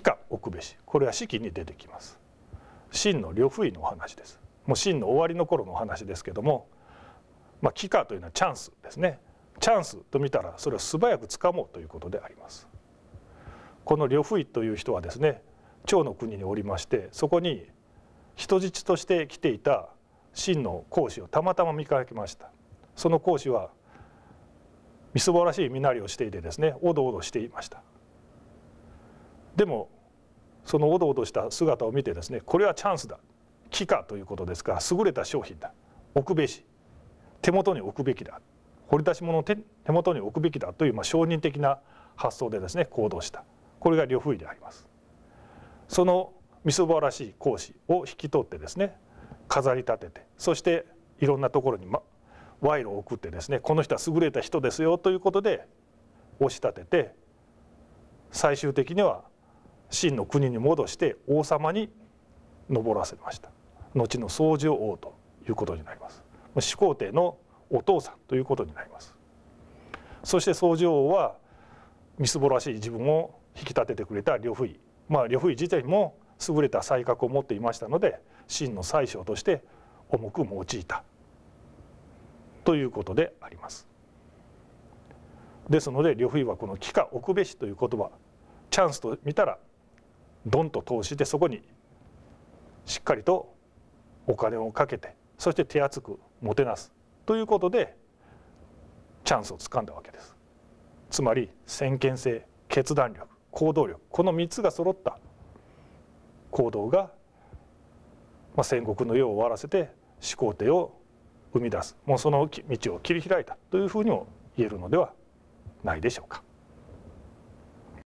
帰化置くべしこれは四季に出てきます真の呂不韋のお話ですもう真の終わりの頃のお話ですけどもまあ帰化というのはチャンスですねチャンスと見たらそれを素早く掴もうということでありますこの呂不韋という人はですね趙の国におりましてそこに人質として来ていた真の講師をたまたま見かけましたその講師はみすぼらしい身なりをしていてですねおどおどしていましたでもそのおどおどした姿を見てですねこれはチャンスだ機化ということですから優れた商品だ置くべし手元に置くべきだ掘り出し物を手元に置くべきだという、まあ、承認的な発想でですね行動したこれが呂不韋でありますそのみすぼらしい講師を引き取ってですね飾り立ててそしていろんなところに、ま、賄賂を送ってですねこの人は優れた人ですよということで押し立てて最終的には秦の国に戻して王様に上らせました後の宗寿王ということになります始皇帝のお父さんということになりますそして宗寿王はみすぼらしい自分を引き立ててくれた呂不韋まあ呂不韋自体も優れた才覚を持っていましたので真の宰相として重く用いたということでありますですので呂不韋はこの「帰化奥べし」という言葉チャンスと見たらドンと投資してそこにしっかりとお金をかけてそして手厚くもてなすということでチャンスをつかんだわけですつまり先見性決断力行動力この3つが揃った行動が、まあ、戦国の世を終わらせて始皇帝を生み出すもうその道を切り開いたというふうにも言えるのではないでしょうか。